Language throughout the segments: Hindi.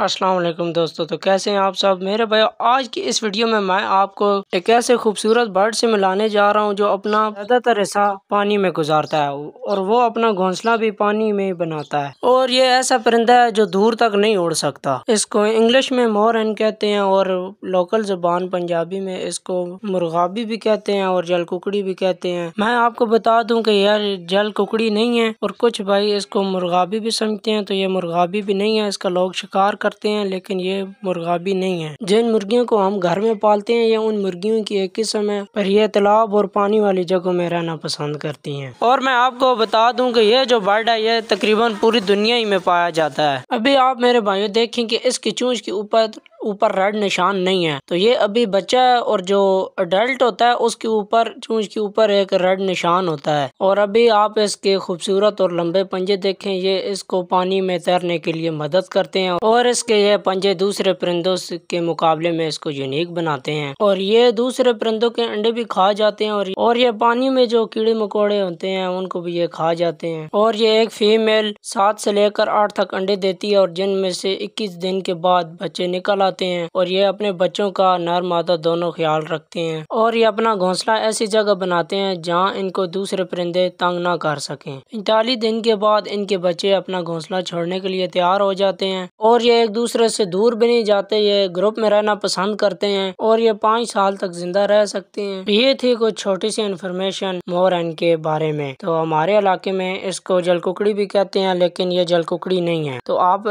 असलम दोस्तों तो कैसे हैं आप सब मेरे भाई आज की इस वीडियो में मैं आपको एक ऐसे खूबसूरत बर्ड से मिलाने जा रहा हूं जो अपना ज़्यादातर हिस्सा पानी में गुजारता है और वो अपना घोंसला भी पानी में बनाता है और ये ऐसा परिंदा है जो दूर तक नहीं उड़ सकता इसको इंग्लिश में मोरन कहते हैं और लोकल जबान पंजाबी में इसको मुर्गाबी भी कहते हैं और जल कुकड़ी भी कहते हैं मैं आपको बता दूँ की यार जल कुकड़ी नहीं है और कुछ भाई इसको मुर्गाबी भी समझते हैं तो ये मुर्गाबी भी नहीं है इसका लोग शिकार कर करते हैं लेकिन ये मुर्गा भी नहीं है जिन मुर्गियों को हम घर में पालते हैं ये उन मुर्गियों की एक किस्म है पर यह तालाब और पानी वाली जगहों में रहना पसंद करती हैं और मैं आपको बता दूं कि यह जो बर्ड है यह तकरीबन पूरी दुनिया ही में पाया जाता है अभी आप मेरे भाइयों देखें कि इसकी चूंच के ऊपर ऊपर रेड निशान नहीं है तो ये अभी बच्चा और जो अडल्ट होता है उसके ऊपर चूंज के ऊपर एक रेड निशान होता है और अभी आप इसके खूबसूरत और लंबे पंजे देखें ये इसको पानी में तैरने के लिए मदद करते हैं और इसके ये पंजे दूसरे परिंदों के मुकाबले में इसको यूनिक बनाते हैं और ये दूसरे परिंदों के अंडे भी खा जाते हैं और ये पानी में जो कीड़े मकोड़े होते हैं उनको भी ये खा जाते हैं और ये एक फीमेल सात से लेकर आठ तक अंडे देती है और जिनमें से इक्कीस दिन के बाद बच्चे निकल आते जाते हैं और ये अपने बच्चों का नर मादा दोनों ख्याल रखते हैं और ये अपना घोंसला ऐसी जगह बनाते हैं जहाँ इनको दूसरे परिंदे तंग ना कर सके पैंतालीस दिन के बाद इनके बच्चे अपना घोंसला छोड़ने के लिए तैयार हो जाते हैं और ये एक दूसरे से दूर भी नहीं जाते ये ग्रुप में रहना पसंद करते हैं और ये पाँच साल तक जिंदा रह सकते हैं तो ये थी कुछ छोटी सी इन्फॉर्मेशन मोर एन के बारे में तो हमारे इलाके में इसको जलकुकड़ी भी कहते हैं लेकिन ये जलकुकड़ी नहीं है तो आप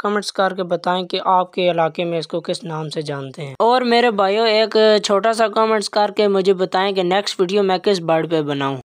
कमेंट्स करके बताएं कि आपके इलाके में इसको इसको किस नाम से जानते हैं और मेरे भाइयों एक छोटा सा कमेंट्स करके मुझे बताएं कि नेक्स्ट वीडियो मैं किस बर्ड पे बनाऊं